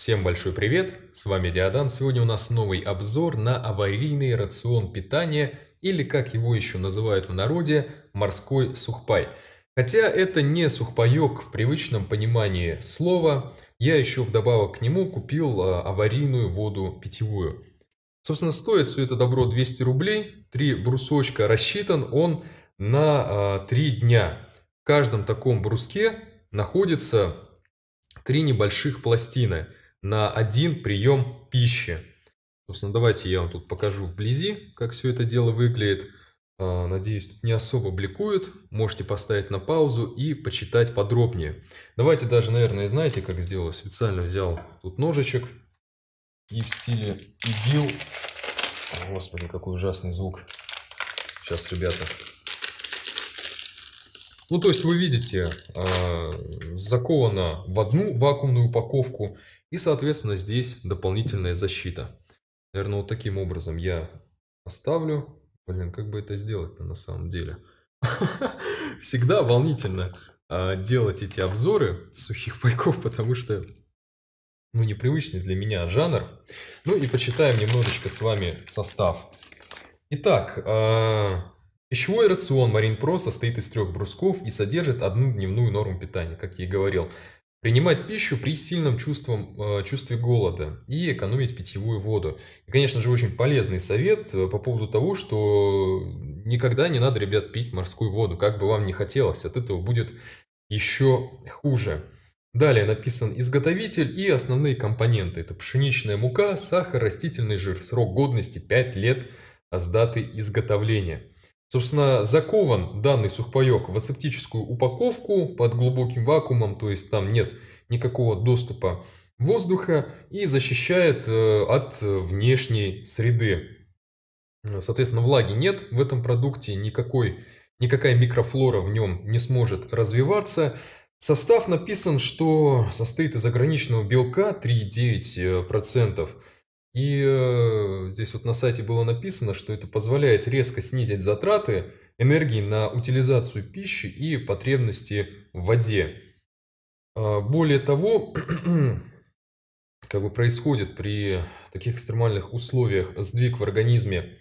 Всем большой привет, с вами Диадан. Сегодня у нас новый обзор на аварийный рацион питания, или как его еще называют в народе, морской сухпай. Хотя это не сухпайок в привычном понимании слова, я еще вдобавок к нему купил а, аварийную воду питьевую. Собственно, стоит все это добро 200 рублей, 3 брусочка рассчитан он на 3 а, дня. В каждом таком бруске находится три небольших пластины – на один прием пищи. Собственно, давайте я вам тут покажу вблизи, как все это дело выглядит. А, надеюсь, тут не особо бликует. Можете поставить на паузу и почитать подробнее. Давайте даже, наверное, знаете, как сделаю? Специально взял тут ножичек и в стиле игил. Господи, какой ужасный звук. Сейчас, ребята, ну, то есть вы видите, а, заковано в одну вакуумную упаковку и, соответственно, здесь дополнительная защита. Наверное, вот таким образом я оставлю. Блин, как бы это сделать-то на самом деле? Всегда волнительно а, делать эти обзоры сухих пайков, потому что, ну, непривычный для меня жанр. Ну и почитаем немножечко с вами состав. Итак, а, Пищевой рацион Маринпро состоит из трех брусков и содержит одну дневную норму питания, как я и говорил. Принимать пищу при сильном чувством, э, чувстве голода и экономить питьевую воду. И, конечно же, очень полезный совет э, по поводу того, что никогда не надо, ребят, пить морскую воду, как бы вам не хотелось, от этого будет еще хуже. Далее написан изготовитель и основные компоненты. Это пшеничная мука, сахар, растительный жир. Срок годности 5 лет с даты изготовления. Собственно, закован данный сухпайок в асептическую упаковку под глубоким вакуумом, то есть там нет никакого доступа воздуха и защищает э, от э, внешней среды. Соответственно, влаги нет в этом продукте, никакой, никакая микрофлора в нем не сможет развиваться. Состав написан, что состоит из ограниченного белка 3,9%, и э, здесь вот на сайте было написано, что это позволяет резко снизить затраты энергии на утилизацию пищи и потребности в воде. Э, более того, как бы происходит при таких экстремальных условиях сдвиг в организме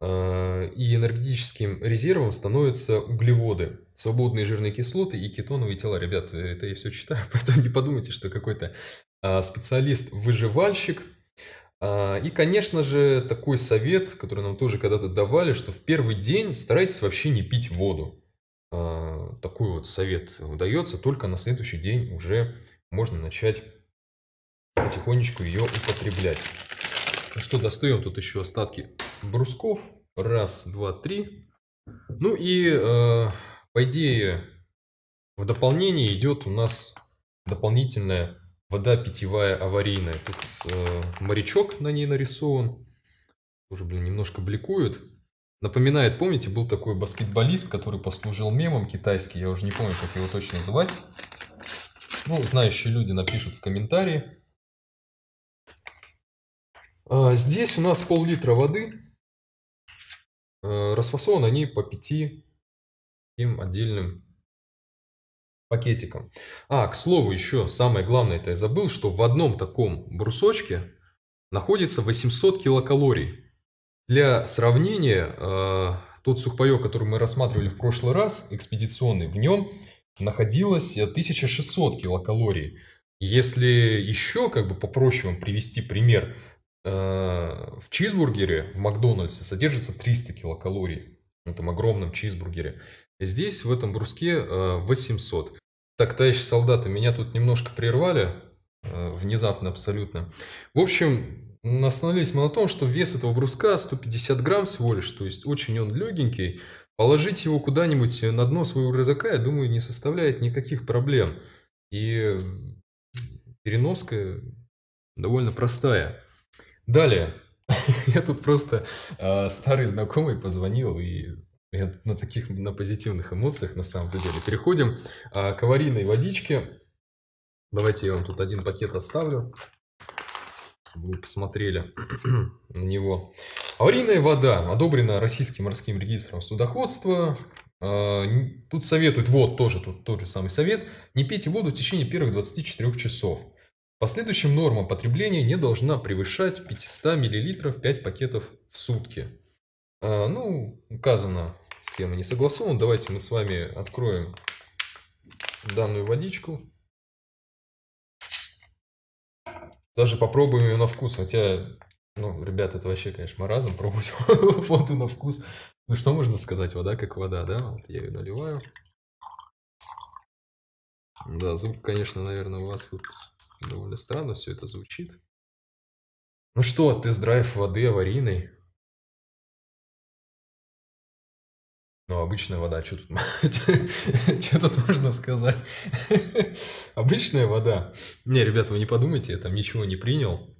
э, и энергетическим резервом становятся углеводы, свободные жирные кислоты и кетоновые тела. Ребят, это я все читаю, поэтому не подумайте, что какой-то э, специалист-выживальщик – а, и, конечно же, такой совет, который нам тоже когда-то давали, что в первый день старайтесь вообще не пить воду. А, такой вот совет дается, только на следующий день уже можно начать потихонечку ее употреблять. Что достаем тут еще остатки брусков. Раз, два, три. Ну и, э, по идее, в дополнение идет у нас дополнительная Вода питьевая, аварийная. Тут э, морячок на ней нарисован. Тоже, блин, немножко бликует. Напоминает, помните, был такой баскетболист, который послужил мемом китайский. Я уже не помню, как его точно звать. Ну, знающие люди напишут в комментарии. А, здесь у нас пол-литра воды. А, э, расфасованы они по пяти им отдельным пакетиком. А, к слову, еще самое главное, это я забыл, что в одном таком брусочке находится 800 килокалорий. Для сравнения, э, тот сухпайок, который мы рассматривали в прошлый раз, экспедиционный, в нем находилось 1600 э, килокалорий. Если еще как бы попроще вам привести пример, э, в чизбургере в Макдональдсе содержится 300 килокалорий там огромном чизбургере. Здесь, в этом бруске, 800. Э, так, товарищи солдаты, меня тут немножко прервали, э, внезапно абсолютно. В общем, остановились мы на том, что вес этого бруска 150 грамм всего лишь, то есть очень он легенький. Положить его куда-нибудь на дно своего рюкзака, я думаю, не составляет никаких проблем. И переноска довольно простая. Далее, Я тут просто а, старый знакомый позвонил, и на таких, на позитивных эмоциях, на самом деле. Переходим а, к аварийной водичке. Давайте я вам тут один пакет оставлю, чтобы вы посмотрели на него. Аварийная вода одобрена Российским морским регистром судоходства. А, тут советуют, вот тоже тут тот же самый совет, не пейте воду в течение первых 24 часов. В последующем норма потребления не должна превышать 500 мл 5 пакетов в сутки. А, ну, указано, с кем не согласован. Давайте мы с вами откроем данную водичку. Даже попробуем ее на вкус, хотя, ну, ребят это вообще, конечно, маразм пробовать воду на вкус. Ну, что можно сказать, вода как вода, да? Вот я ее наливаю. Да, звук, конечно, наверное, у вас тут Довольно странно все это звучит. Ну что, тест-драйв воды аварийный? Ну, обычная вода, что тут, что тут можно сказать? обычная вода. Не, ребята, вы не подумайте, я там ничего не принял.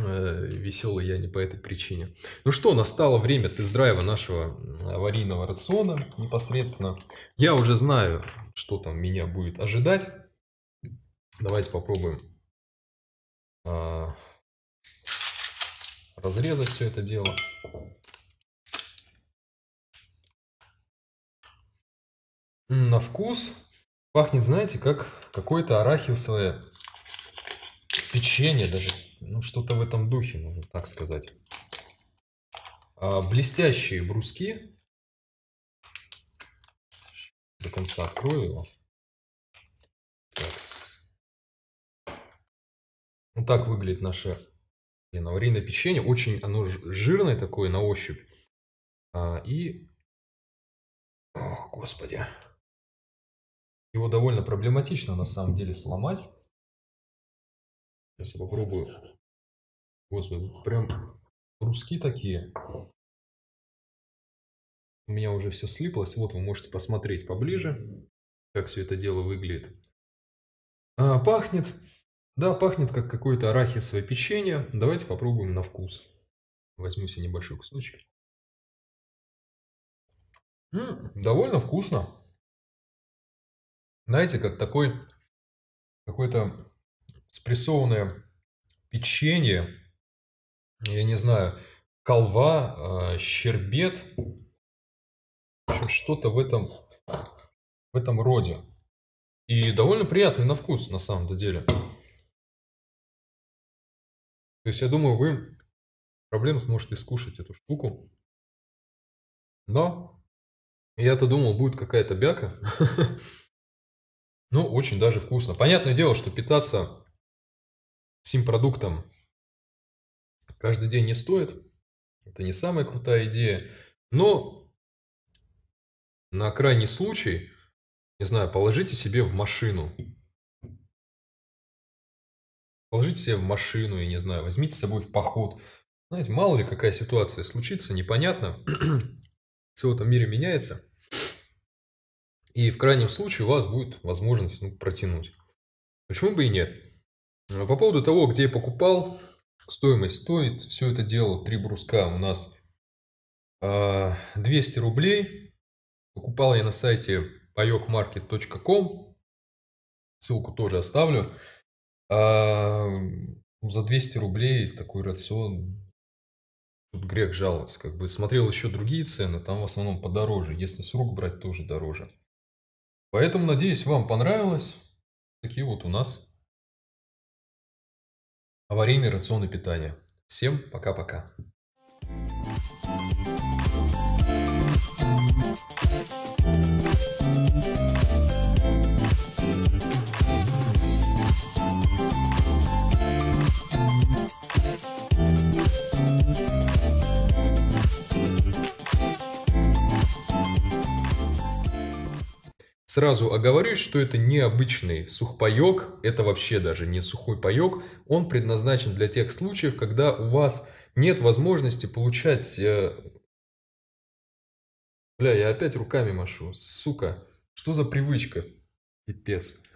Э, Веселый я не по этой причине. Ну что, настало время тест-драйва нашего аварийного рациона непосредственно. Я уже знаю, что там меня будет ожидать. Давайте попробуем а, разрезать все это дело. На вкус пахнет, знаете, как какое-то арахисовое печенье даже. Ну, что-то в этом духе, можно так сказать. А, блестящие бруски. До конца открою его. Вот ну, так выглядит наше блин, аварийное печенье. Очень оно жирное такое на ощупь. А, и... Ох, господи. Его довольно проблематично на самом деле сломать. Сейчас я попробую. Господи, прям руски такие. У меня уже все слиплось. Вот вы можете посмотреть поближе, как все это дело выглядит. А, пахнет. Да, пахнет как какое-то арахисовое печенье. Давайте попробуем на вкус. Возьму себе небольшой кусочек. М -м, довольно вкусно. Знаете, как такой какое-то спрессованное печенье, я не знаю, колва, э, щербет, что-то в этом, в этом роде. И довольно приятный на вкус, на самом-то деле. То есть я думаю, вы проблем сможете скушать эту штуку. Но я-то думал, будет какая-то бяка. Ну, очень даже вкусно. Понятное дело, что питаться сим-продуктом каждый день не стоит. Это не самая крутая идея. Но на крайний случай, не знаю, положите себе в машину положите себе в машину, я не знаю, возьмите с собой в поход. Знаете, мало ли какая ситуация случится, непонятно. Все в этом мире меняется. И в крайнем случае у вас будет возможность ну, протянуть. Почему бы и нет? А по поводу того, где я покупал, стоимость стоит, все это дело, три бруска у нас 200 а, рублей. Покупал я на сайте payokmarket.com. Ссылку тоже оставлю. А, ну, за 200 рублей такой рацион, тут грех жаловаться. Как бы смотрел еще другие цены, там в основном подороже. Если с рук брать, тоже дороже. Поэтому, надеюсь, вам понравилось. Такие вот у нас аварийные рационы питания. Всем пока-пока. thank you Сразу оговорюсь, что это необычный сухпайок, это вообще даже не сухой паек, он предназначен для тех случаев, когда у вас нет возможности получать... Э, Бля, я опять руками машу, сука, что за привычка? Пипец.